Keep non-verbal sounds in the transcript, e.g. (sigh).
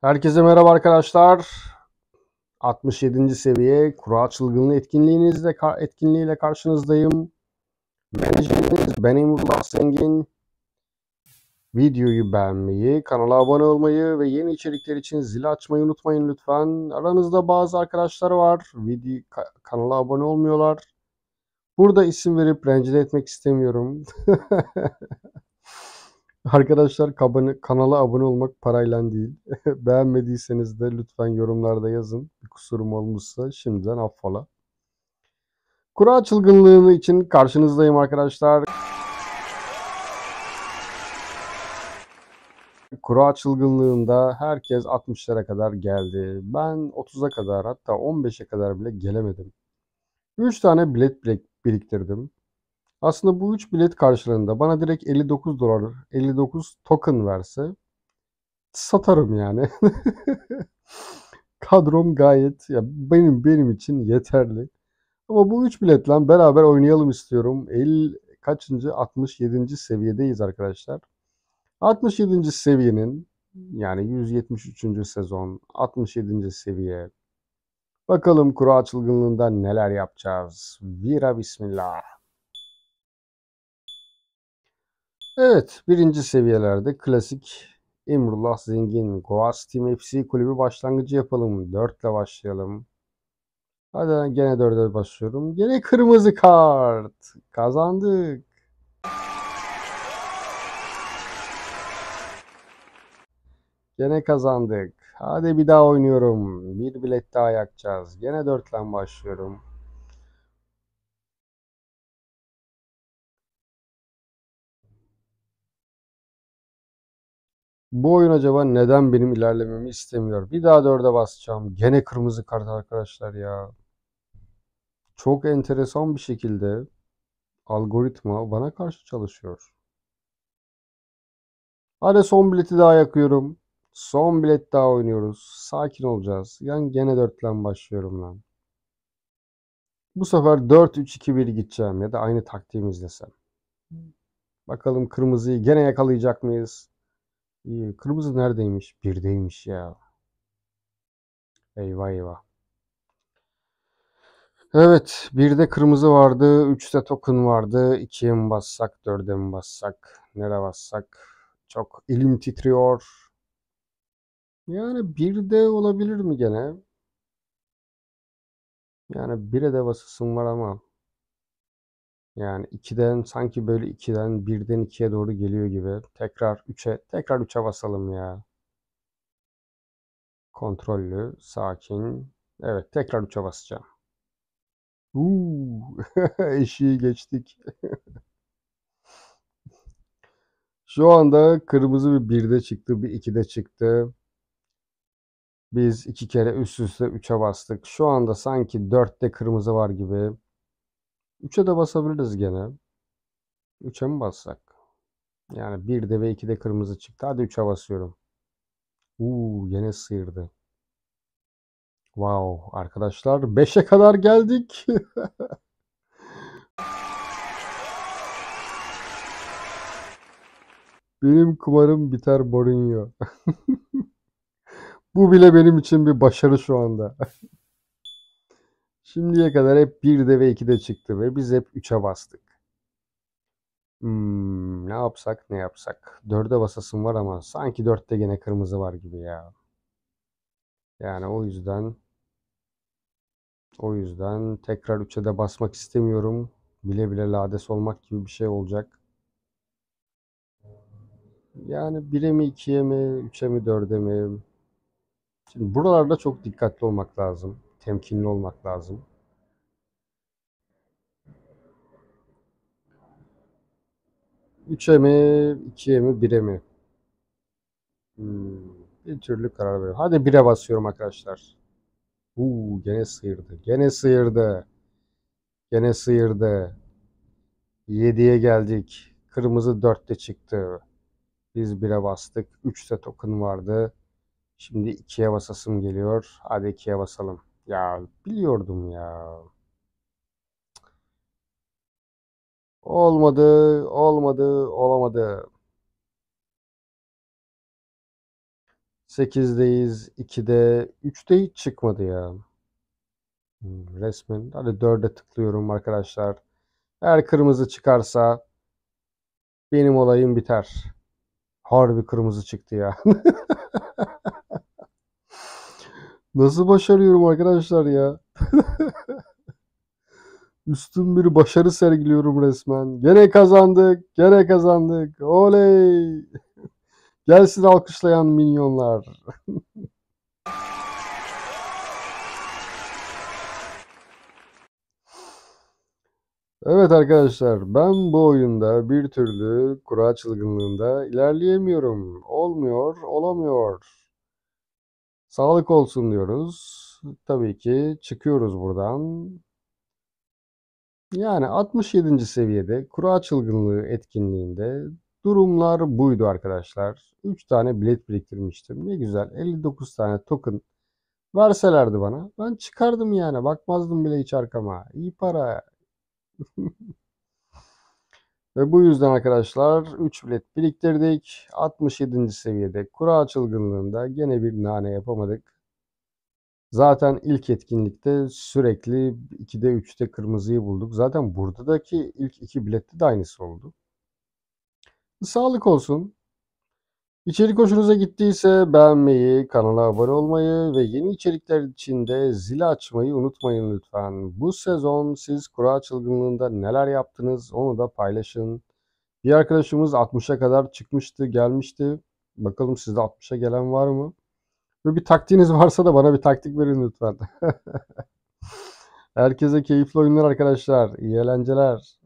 Herkese merhaba arkadaşlar. 67. seviye kura çılgınlığı etkinliğinizle etkinliğiyle karşınızdayım. Menajeriniz ben Emrullah Sengin. Videoyu beğenmeyi, kanala abone olmayı ve yeni içerikler için zil açmayı unutmayın lütfen. Aranızda bazı arkadaşlar var. Video ka kanala abone olmuyorlar. Burada isim verip rencide etmek istemiyorum. (laughs) Arkadaşlar kabını, kanala abone olmak parayla değil. (laughs) Beğenmediyseniz de lütfen yorumlarda yazın. Bir kusurum olmuşsa şimdiden affola. Kura çılgınlığını için karşınızdayım arkadaşlar. Kura çılgınlığında herkes 60'lara kadar geldi. Ben 30'a kadar hatta 15'e kadar bile gelemedim. 3 tane bilet biriktirdim. Aslında bu 3 bilet karşılığında bana direkt 59 dolar, 59 token verse satarım yani. (laughs) Kadrom gayet ya benim benim için yeterli. Ama bu 3 biletle beraber oynayalım istiyorum. El kaçıncı? 67. seviyedeyiz arkadaşlar. 67. seviyenin yani 173. sezon 67. seviye. Bakalım kura çılgınlığından neler yapacağız. Vira bismillah. Evet, birinci seviyelerde klasik Emrullah Zengin, Goas Team FC kulübü başlangıcı yapalım. 4 ile başlayalım. Hadi gene 4'e başlıyorum. Gene kırmızı kart. Kazandık. Gene kazandık. Hadi bir daha oynuyorum. Bir bilet daha yakacağız. Gene 4 ile başlıyorum. Bu oyun acaba neden benim ilerlememi istemiyor? Bir daha dörde basacağım. Gene kırmızı kart arkadaşlar ya. Çok enteresan bir şekilde algoritma bana karşı çalışıyor. Hadi son bileti daha yakıyorum. Son bilet daha oynuyoruz. Sakin olacağız. Yani gene dörtten başlıyorum lan. Bu sefer 4-3-2-1 gideceğim ya da aynı taktiğimiz desem. Bakalım kırmızıyı gene yakalayacak mıyız? Kırmızı neredeymiş? Birdeymiş ya. Eyvah eyvah. Evet. Bir de kırmızı vardı. Üçte token vardı. İkiye mi bassak? Dörde mi bassak? Nere bassak? Çok ilim titriyor. Yani bir de olabilir mi gene? Yani bire de basısım var ama yani 2'den sanki böyle 2'den 1'den 2'ye doğru geliyor gibi. Tekrar 3'e tekrar 3'e basalım ya. Kontrollü, sakin. Evet tekrar 3'e basacağım. Uuu (laughs) eşiği geçtik. (laughs) Şu anda kırmızı bir 1'de çıktı, bir 2'de çıktı. Biz iki kere üst üste 3'e bastık. Şu anda sanki 4'te kırmızı var gibi. 3'e de basabiliriz gene. 3'e mi bassak? Yani 1'de ve 2'de kırmızı çıktı. Hadi 3'e basıyorum. Uuu gene sıyırdı. Wow arkadaşlar 5'e kadar geldik. (laughs) benim kumarım biter Mourinho. (laughs) Bu bile benim için bir başarı şu anda. (laughs) Şimdiye kadar hep 1'de ve 2'de çıktı ve biz hep 3'e bastık. Hmm, ne yapsak ne yapsak. 4'e basasın var ama sanki 4'te gene kırmızı var gibi ya. Yani o yüzden o yüzden tekrar 3'e de basmak istemiyorum. Bile bile lades olmak gibi bir şey olacak. Yani 1'e mi 2'ye mi 3'e mi 4'e mi? Şimdi buralarda çok dikkatli olmak lazım temkinli olmak lazım. Üç emi, iki emi, bir emi. Hmm, bir türlü karar veriyorum. Hadi bire basıyorum arkadaşlar. Uuu gene sıyırdı. Gene sıyırdı. Gene sıyırdı. Yediye geldik. Kırmızı dörtte çıktı. Biz 1'e bastık. üçte de token vardı. Şimdi ikiye basasım geliyor. Hadi ikiye basalım. Ya biliyordum ya. Olmadı, olmadı, olamadı. 8'deyiz, 2'de, 3'te hiç çıkmadı ya. Hmm, resmen. Hadi 4'e tıklıyorum arkadaşlar. Eğer kırmızı çıkarsa benim olayım biter. Harbi kırmızı çıktı ya. (laughs) Nasıl başarıyorum arkadaşlar ya? (laughs) Üstün bir başarı sergiliyorum resmen. Gene kazandık, gene kazandık. Oley! (laughs) Gelsin alkışlayan minyonlar. (laughs) Evet arkadaşlar ben bu oyunda bir türlü kura çılgınlığında ilerleyemiyorum. Olmuyor, olamıyor. Sağlık olsun diyoruz. Tabii ki çıkıyoruz buradan. Yani 67. seviyede kura çılgınlığı etkinliğinde durumlar buydu arkadaşlar. 3 tane bilet biriktirmiştim. Ne güzel 59 tane token verselerdi bana. Ben çıkardım yani bakmazdım bile hiç arkama. İyi para. (laughs) Ve bu yüzden arkadaşlar 3 bilet biriktirdik. 67. seviyede kura çılgınlığında gene bir nane yapamadık. Zaten ilk etkinlikte sürekli 2'de 3'te kırmızıyı bulduk. Zaten buradaki ilk 2 bilette de aynısı oldu. Sağlık olsun. İçerik hoşunuza gittiyse beğenmeyi, kanala abone olmayı ve yeni içerikler için de zili açmayı unutmayın lütfen. Bu sezon siz kura çılgınlığında neler yaptınız onu da paylaşın. Bir arkadaşımız 60'a kadar çıkmıştı, gelmişti. Bakalım sizde 60'a gelen var mı? Ve bir taktiğiniz varsa da bana bir taktik verin lütfen. (laughs) Herkese keyifli oyunlar arkadaşlar. İyi eğlenceler.